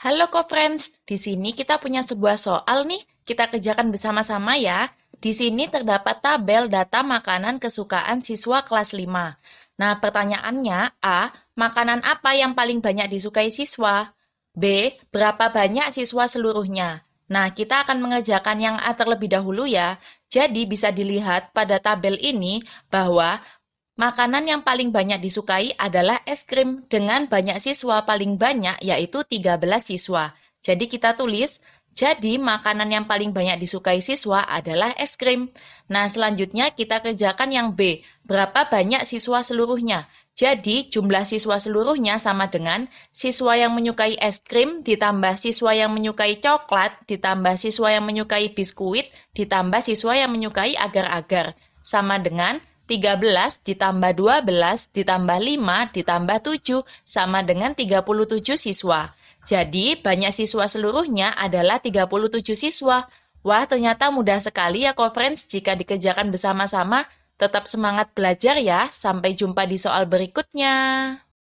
Halo co-friends, di sini kita punya sebuah soal nih, kita kerjakan bersama-sama ya. Di sini terdapat tabel data makanan kesukaan siswa kelas 5. Nah, pertanyaannya A. Makanan apa yang paling banyak disukai siswa? B. Berapa banyak siswa seluruhnya? Nah, kita akan mengerjakan yang A terlebih dahulu ya. Jadi bisa dilihat pada tabel ini bahwa Makanan yang paling banyak disukai adalah es krim dengan banyak siswa paling banyak yaitu 13 siswa. Jadi kita tulis, jadi makanan yang paling banyak disukai siswa adalah es krim. Nah, selanjutnya kita kerjakan yang B. Berapa banyak siswa seluruhnya? Jadi, jumlah siswa seluruhnya sama dengan siswa yang menyukai es krim ditambah siswa yang menyukai coklat ditambah siswa yang menyukai biskuit ditambah siswa yang menyukai agar-agar sama dengan 13 ditambah 12 ditambah 5 ditambah 7 sama dengan 37 siswa. Jadi banyak siswa seluruhnya adalah 37 siswa. Wah ternyata mudah sekali ya conference jika dikerjakan bersama-sama. Tetap semangat belajar ya. Sampai jumpa di soal berikutnya.